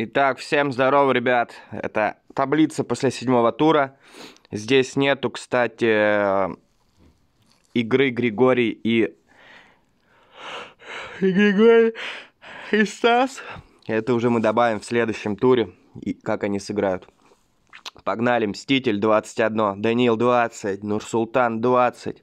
Итак, всем здорово, ребят. Это таблица после седьмого тура. Здесь нету, кстати, игры Григорий и... и Григорий и Стас. Это уже мы добавим в следующем туре, и как они сыграют. Погнали, Мститель 21, Даниил 20, Нурсултан 20.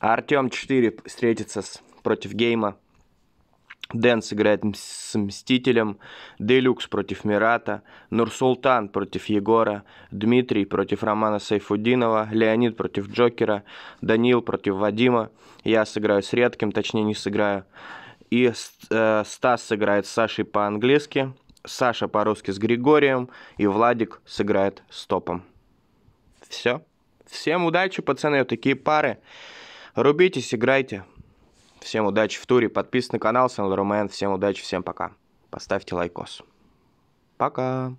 А Артем 4 встретится с, против Гейма. Дэн сыграет с Мстителем, Делюкс против Мирата, Нурсултан против Егора, Дмитрий против Романа Сайфудинова, Леонид против Джокера, Данил против Вадима, я сыграю с Редким, точнее не сыграю, и э, Стас сыграет с Сашей по-английски, Саша по-русски с Григорием, и Владик сыграет с Топом. Все. Всем удачи, пацаны, вот такие пары. Рубитесь, играйте. Всем удачи в туре. Подписывайтесь на канал. Сан Всем удачи, всем пока. Поставьте лайкос. Пока.